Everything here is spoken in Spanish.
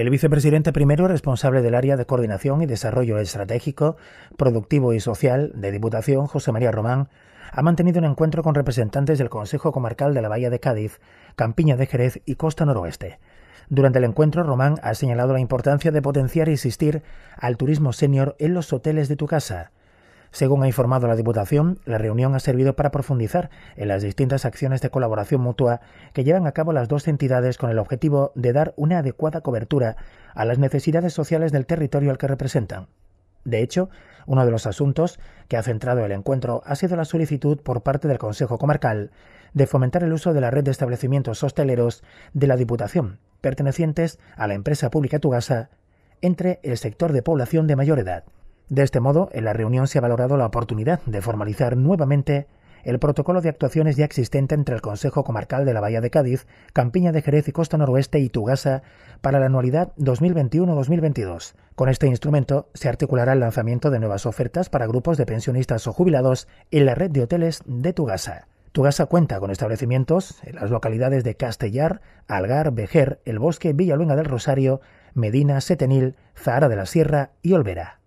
El vicepresidente primero responsable del área de coordinación y desarrollo estratégico, productivo y social de Diputación, José María Román, ha mantenido un encuentro con representantes del Consejo Comarcal de la Bahía de Cádiz, Campiña de Jerez y Costa Noroeste. Durante el encuentro, Román ha señalado la importancia de potenciar e insistir al turismo senior en los hoteles de tu casa, según ha informado la Diputación, la reunión ha servido para profundizar en las distintas acciones de colaboración mutua que llevan a cabo las dos entidades con el objetivo de dar una adecuada cobertura a las necesidades sociales del territorio al que representan. De hecho, uno de los asuntos que ha centrado el encuentro ha sido la solicitud por parte del Consejo Comarcal de fomentar el uso de la red de establecimientos hosteleros de la Diputación, pertenecientes a la empresa pública Tugasa, entre el sector de población de mayor edad. De este modo, en la reunión se ha valorado la oportunidad de formalizar nuevamente el protocolo de actuaciones ya existente entre el Consejo Comarcal de la Bahía de Cádiz, Campiña de Jerez y Costa Noroeste y Tugasa para la anualidad 2021-2022. Con este instrumento se articulará el lanzamiento de nuevas ofertas para grupos de pensionistas o jubilados en la red de hoteles de Tugasa. Tugasa cuenta con establecimientos en las localidades de Castellar, Algar, Vejer, El Bosque, Villaluenga del Rosario, Medina, Setenil, Zahara de la Sierra y Olvera.